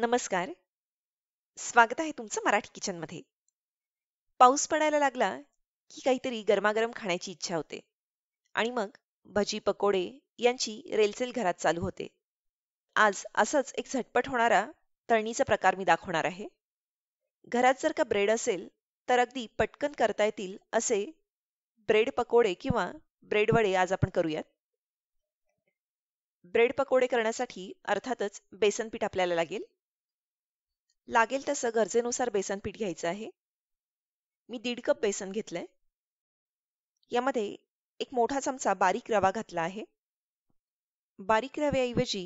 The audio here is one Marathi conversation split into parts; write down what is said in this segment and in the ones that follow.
नमस्कार स्वागत आहे तुमचं मराठी किचनमध्ये पाऊस पडायला लागला की काहीतरी गरमागरम खाण्याची इच्छा होते आणि मग भजी पकोडे यांची रेलचेल घरात चालू होते आज असंच एक झटपट होणारा तळणीचा प्रकार मी दाखवणार आहे घरात जर का ब्रेड असेल तर अगदी पटकन करता येतील असे ब्रेड पकोडे किंवा ब्रेड वडे आज आपण करूयात ब्रेड पकोडे करण्यासाठी अर्थातच बेसन पीठ आपल्याला लागेल लागेल तसं गरजेनुसार बेसन पीठ घ्यायचं आहे मी दीड कप बेसन घेतलंय यामध्ये एक मोठा चमचा बारीक रवा घातला आहे बारीक रव्याऐवजी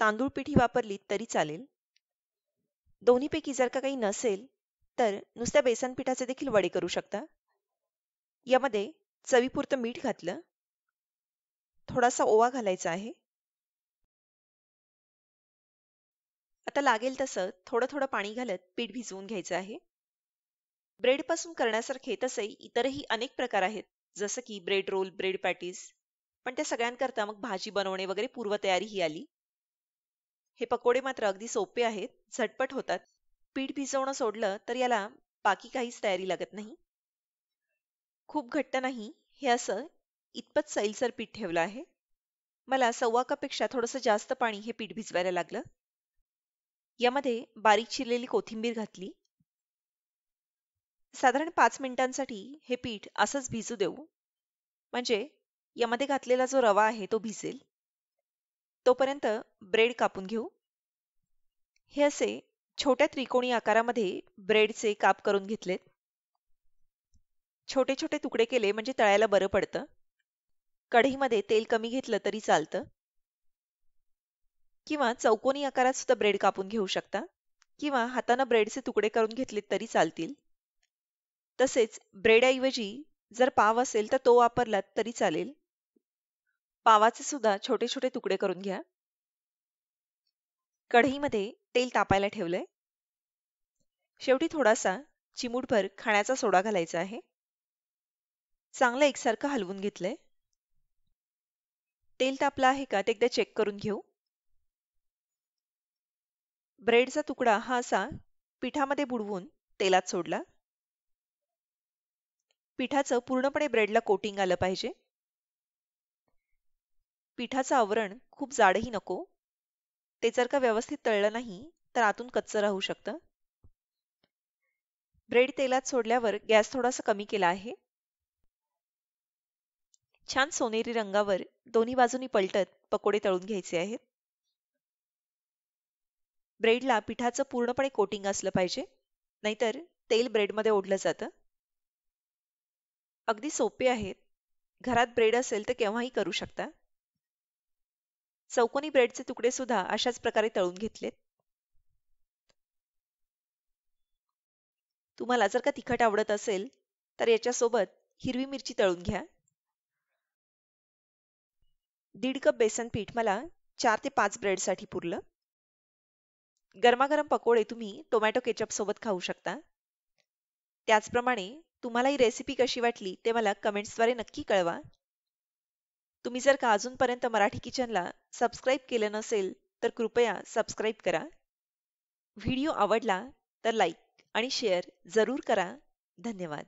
तांदूळ पिठी वापरली तरी चालेल दोन्हीपैकी जर का काही नसेल तर नुसत्या बेसन पिठाचे देखील वडे करू शकता यामध्ये चवीपुरतं मीठ घातलं थोडासा ओवा घालायचा आहे आता लागेल तसं थोडं थोडं पाणी घालत पीठ भिजवून घ्यायचं आहे ब्रेडपासून करण्यासारखे तसे इतरही अनेक प्रकार आहेत जसं की ब्रेड रोल ब्रेड पॅटीस पण त्या सगळ्यांकरता मग भाजी बनवणे वगैरे पूर्वतयारी ही आली हे पकोडे मात्र अगदी सोपे आहेत झटपट होतात पीठ भिजवणं सोडलं तर याला बाकी काहीच तयारी लागत नाही खूप घट्ट नाही हे असं इतपत सैलसर पीठ ठेवलं आहे मला सव्वा कपेक्षा थोडंसं जास्त पाणी हे पीठ भिजवायला लागलं यामध्ये बारीक चिरलेली कोथिंबीर घातली साधारण पाच मिनिटांसाठी हे पीठ असंच भिजू देऊ म्हणजे यामध्ये घातलेला जो रवा आहे तो भिजेल तोपर्यंत ब्रेड कापून घेऊ हे असे छोट्या त्रिकोणी आकारामध्ये ब्रेडचे काप करून घेतलेत छोटे छोटे तुकडे केले म्हणजे तळायला बरं पडतं कढईमध्ये तेल कमी घेतलं तरी चालतं किंवा चौकोनी आकारात सुद्धा ब्रेड कापून घेऊ शकता किंवा हातानं ब्रेडचे तुकडे करून घेतले तरी चालतील तसेच ब्रेडऐवजी जर पाव असेल तर तो वापरलात तरी चालेल पावाचे सुद्धा छोटे छोटे तुकडे करून घ्या कढईमध्ये तेल तापायला ठेवलंय शेवटी थोडासा चिमूटभर खाण्याचा सोडा घालायचा आहे चांगलं एकसारखं हलवून घेतलंय तेल तापलं आहे का ते एकदा चेक करून घेऊ ब्रेडचा तुकडा हा असा पिठामध्ये बुडवून तेलात सोडला पिठाचं पूर्णपणे ब्रेडला कोटिंग आलं पाहिजे पिठाचं आवरण खूप जाडही नको ते जर का व्यवस्थित तळलं नाही तर आतून कच्चं राहू शकतं ब्रेड तेलात सोडल्यावर गॅस थोडासा कमी केला आहे छान सोनेरी रंगावर दोन्ही बाजूनी पलटत पकोडे तळून घ्यायचे आहेत ब्रेडला पिठाचं पूर्णपणे कोटिंग असलं पाहिजे नाहीतर तेल ब्रेडमध्ये ओढलं जातं अगदी सोपे आहेत घरात ब्रेड असेल तर केव्हाही करू शकता चौकोनी ब्रेडचे तुकडे सुद्धा अशाच प्रकारे तळून घेतलेत तुम्हाला जर का तिखट आवडत असेल तर याच्यासोबत हिरवी मिरची तळून घ्या दीड कप बेसन पीठ मला चार ते पाच ब्रेडसाठी पुरलं गरमागरम पकोडे तुम्ही टोमॅटो केचप सोबत खाऊ शकता त्याचप्रमाणे तुम्हाला ही रेसिपी कशी वाटली ते मला कमेंट्सद्वारे नक्की कळवा तुम्ही जर का अजूनपर्यंत मराठी किचनला सबस्क्राईब केलं नसेल तर कृपया सबस्क्राईब करा व्हिडिओ आवडला तर लाईक आणि शेअर जरूर करा धन्यवाद